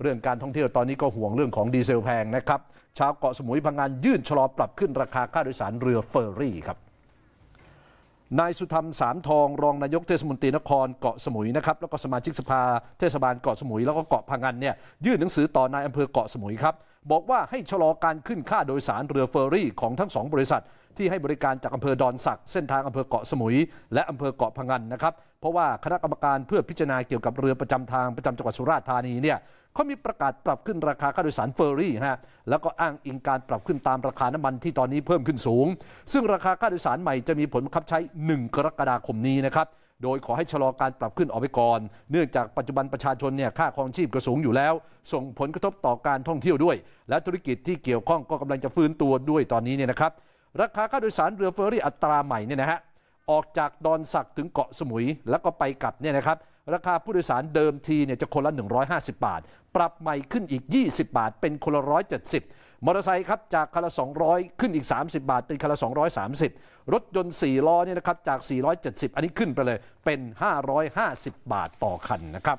เรื่องการท่องเที่ยวตอนนี้ก็ห่วงเรื่องของ ดีเซลแพงนะครับชาวเกาะสมุยพังงานยื่นชะลอปรับขึ้นราคาค่าโดยสารเรือเฟอร์รี่ครับนายสุธรรมสามทองรองนายกเทศมนตรีนครเกาะสมุยนะครับแล้วก็สมาชิกสภาเทศบาลเกาะสมุยแล้วก็เกาะพังงานเนี่ยยื่นหนังสือต่อนายอำเภอเกาะสมุยครับบอกว่าให้ชะลอการขึ้นค่าโดยสารเรือเฟอร์รี่ของทั้งสองบริษัท ที่ให้บริการจากอำเภอดอนสักเส้นทางอำเภอเกาะสมุย และอำเภอเกาะพังันนะครับเพราะว่าคณะกรรมการเพื่อพิจารณาเกี่ยวกับเรือประจำทางประจำจังหวัดสุราษฎร์ธานีเนี่ยเขามีประกาศปรับขึ้นราคา ค่าโดยสารเฟอร์รี่ฮะแล้วก็อ้างอิงการปรับขึ้นตามราคาน้ำมันที่ตอนนี้เพิ่มขึ้นสูง ซึ่งราคาค่าโดยสารใหม่จะมีผลบังคับใช้1กรกฎาคมนี้นะครับโดยขอให้ชะลอการปรับขึ้นออกไปก่อน เนื่องจากปัจจุบันประชาชนเนี่ยค่าครองชีพก็สูงอยู่แล้ว ส่งผลกระทบต่อการท่องเที่ยวด้วย และธุรกิจที่เกี่ยวข้องก็กำลังจะฟื้นตัวด้วยตอนนี้เนี่ยนะครับ ราคาค่าโดยสารเรือเฟอร์รี่อัตราใหม่เนี่ยนะฮะออกจากดอนสักถึงเกาะสมุย แล้วก็ไปกลับเนี่ยนะครับ ราคาผู้โดยสารเดิมทีเนี่ยจะคนละ 150 บาท ปรับใหม่ขึ้นอีก 20 บาท เป็นคนละ 170มอเตอร์ไซค์ครับจากคันละ 200ขึ้นอีก 30 บาท เป็นคันละ 230 รถยนต์ 4ล้อเนี่ยนะครับจาก 470 อันนี้ขึ้นไปเลยเป็น 550 บาทต่อคันนะครับ